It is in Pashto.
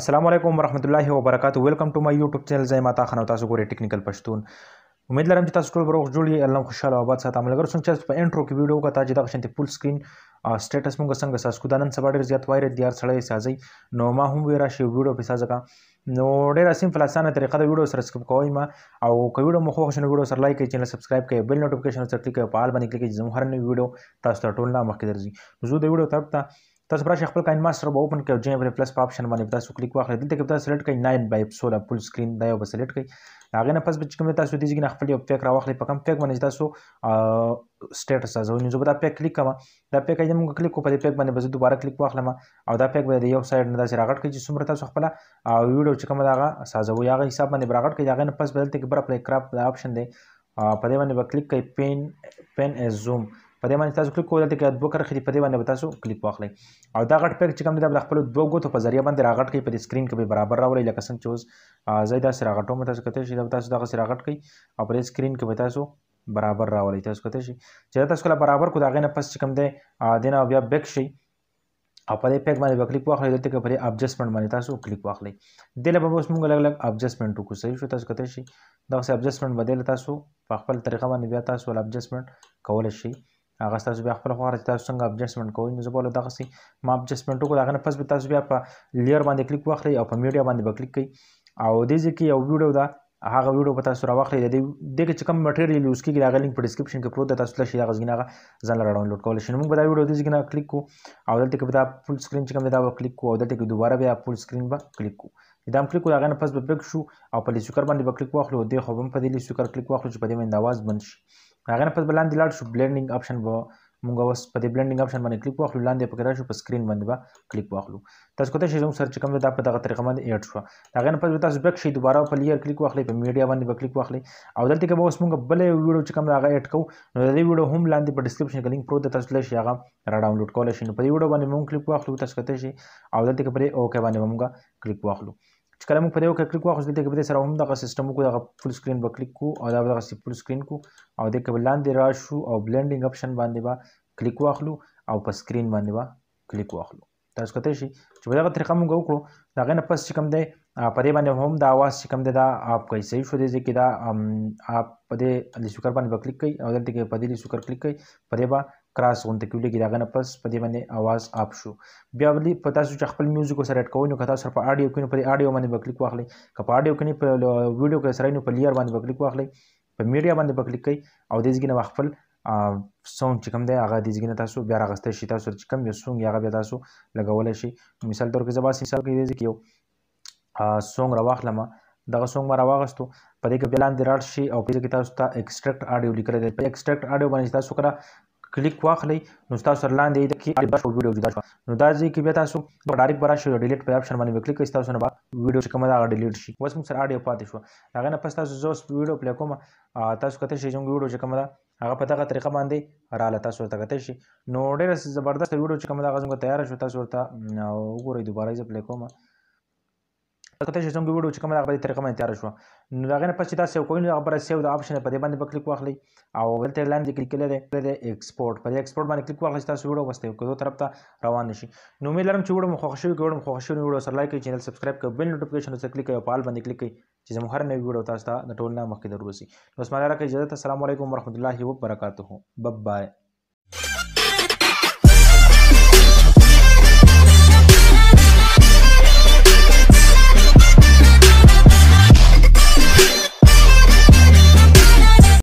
السلام علیکم ورحمۃ اللہ وبرکاتہ ویلکم ټو مای یوټیوب چینل زې ماتا خان او تاسو ګورئ ټیکنیکل پښتون امید لرم چې تاسو ټول بروخ جوړی الله خوشاله او آباد ساتم لګر څنګه چې په انټرو کې ویډیو کا تاج د شنت فل سکرین سټیټس موږ څنګه ساس کو دانن سبا ډیر زیات وایره دیار سړی سازي نو ما هم ویرا شی ویډیو په سازګه نو ډیر سیمپل اسانه طریقه د ویډیو سره سکپ کوی ما او که ویډیو مخ خوښ نه ویډیو سره لایک کړئ چینل سبسکرایب کړئ بیل نوټیفیکیشن سره کلیک کړئ په آل باندې کلیک کړئ زموږ هر نوی ویډیو تاسو ته ټول نه مخکې درځي زه د ویډیو ترته تاسو براشي خپل کاین ماستر به اوپن کړئ جنوبري پلس په آپشن باندې تاسو کلیک واخلئ دلته کې تاسو سلیکټ کړئ 9 بای 16 فل سکرین دا یو به سلیکټ کړئ هغه نه پس به کوم تاسو دې ځګنه خپل یو پیک راوخلئ په کوم پیک باندې تاسو سټیټس ازو زه به دا پیک کلیک کوم دا پیک یې موږ کلیک کوو په دې پیک باندې به دوباره کلیک واخلم او دا پیک به د یو سایډ نه داسې راغټ کړئ چې څومره تاسو خپل ویډیو چې کوم داغه سازو یا هغه حساب باندې راغټ کړئ هغه نه پس بدلته کې بر خپل کراب دا آپشن دی په دې باندې به کلیک کړئ پین پین از زوم په دې باندې تاسو کلیک کوئ دلته کې دوه کرښې دي په دې باندې به تاسو کلیک واخلئ او دا غټ پیک چې کوم دی دا به خپل دوه ګوتو په ذریعہ باندې راغټ کوي په دې سکرین کې به برابر راوړي لکه څنګه چې اوس زیاده سره غټو مې تاسو کتل شي دا تاسو دغه سره غټ کوي او په دې سکرین کې به تاسو برابر راولي تاسو کتل شي چې تاسو کله برابر کو دا غنه پس چې کوم دی دینه بیا بیک شي او په دې پیک باندې به کلیک واخلئ دلته کې په دې اډجسټمنٹ باندې تاسو کلیک واخلئ دله به اوس موږ لګ لګ اډجسټمنٹ وکړو صحیح شو تاسو کته شي دا اوس اډجسټمنٹ بدل تاسو په خپل طریقه باندې بیا تاسو ول اډجسټمنٹ کول شي هغه تاسو بیا خپل غواړئ تاسو څنګه اډجسټمنټ کوئ نو زه بوله دغه سي ما اډجسټمنټ وکړ هغه نه پس به تاسو بیا په لیئر باندې کلیک واخلئ او په میډیا باندې به کلیک کړئ او د دې کې یو ویډیو دا هغه ویډیو به تاسو راوخلئ د دې چې کوم مټریال یوز کیږي هغه لینک په ډسکرپشن کې پروت دی تاسو لشي هغه ځینغه ځان لاره ډاونلوډ کولای شئ نو موږ به دا ویډیو د دې کې کلیک کو او دلته کې به دا فل سکرین چې کوم دا کلیک کو او دلته کې دوباره بیا فل سکرین به کلیک کو دا هم کلیک کو هغه نه پس به بیک شو او په لیسوکر باندې به کلیک واخلو د خو هم په دې لیسوکر کلیک واخلو چې په دې باندې आवाज بند شي هغه نه پس بلاندې لاړ شو بلینډینګ آپشن به مونږ اوس په دې بلینډینګ آپشن باندې کلیک واخلو لاندې پکې راشو په سکرین باندې به کلیک واخلو تاسو کوته شی زموږ سرچ کوم دا په دغه طریقه باندې ایډ شو هغه نه پس تاسو بیک شي دوباره په لیر کلیک واخلي په میډیا باندې به کلیک واخلي او دلته کې به اوس مونږ بل ویډیو چې کوم هغه ایډ کوو نو دا ویډیو هم لاندې په ډسکرپشن کې لینک پروت دی تاسو لشي هغه را ډاونلوډ کولای شئ نو په دې ویډیو باندې مونږ کلیک واخلو تاسو کوته شي او دلته کې پرې اوکې باندې مونږ کلیک واخلو چې کله موږ په دې وکړه کلیک واخو دلته کې به سره هم دغه سیستم کو دغه فل سکرین به کلیک کو او دا به دغه فل سکرین کو او د کې لاندې راشو او بلندینګ اپشن باندې به با کلیک واخلو او په سکرین باندې به با کلیک واخلو تاسو کته شي چې په دغه طریقه موږ وکړو دا غنه پس چې کوم دی په دې باندې هم دا اواز چې کوم دی دا اپ کوي صحیح شو دی چې دا اپ په دې لیسوکر باندې کلیک کړئ او دلته کې په دې لیسوکر کلیک کړئ په دې باندې کراس غونډه کې لګي دا غنه پس په دې باندې आवाज اپ شو بیا ولې پتا سو چې خپل میوزیک سره اډ کوو نو کته سره په اډیو کې نو په اډیو باندې وکړي واخلي که په اډیو کې نه په ویډیو کې سره نو په لیئر باندې وکړي واخلي په میډیا باندې وکړي کوي او د دې ځګنه خپل ساوند چې کوم دی هغه د ځګینه تاسو بیا راغسته شي تاسو چې کوم یو سونګ هغه بیا تاسو لګولای شي مثال تور کې زبا مثال کې دی چې یو سونګ راوخلم دغه سونګ ما راوغستو په دې کې بلان دی راړ شي او په دې کې تاسو ته ایکسټراکټ آډیو لیکل دی په ایکسټراکټ آډیو باندې تاسو کرا کلیک واخلئ نو تاسو لاندې د کی اړ بس ویډیو جوړ شو نو دا ځکه چې بیا تاسو ډایرکټ برا شو ډیلیټ په اپشن باندې وکلیک کړئ تاسو نه ویډیو چې کومه دا ډیلیټ شي اوس موږ سره آډیو پاتې شو هغه نه پس تاسو زو ویډیو پلی کوم تاسو کته شي چې ویډیو چې کومه هغه په دغه طریقه باندې رااله تاسو ورته کتلی شي نو ډېره زبردسته ویډیو چې کومه دغه زموږ تیاره شو تاسو ورته وګورئ دوباره یې زه پلی کوم کته چې څنګه ویډیو چې کومه دغه طریقه باندې تیار شو نو دغه نه پښې تاسو کوی نو خبره سیو د اپشن په دې باندې په کلیک واخلئ او ولته لاندې کلیک کړئ د ایکسپورټ په دې ایکسپورټ باندې کلیک واخلئ تاسو ویډیو وسته کوو طرف ته روان شي نو مې لرم چې ویډیو مخ خوښ شوی ویډیو مخ خوښ شوی ویډیو سره لایک کړئ چینل سبسکرایب کړئ بل نوټیفیکیشن سره کلیک کړئ او پال باندې کلیک کړئ چې زموږ هر نوی ویډیو تاسو ته د ټولنه مخکې درورسي نو بس مالا راکړئ اجازه السلام علیکم ورحمۃ اللہ وبرکاتہ بب بای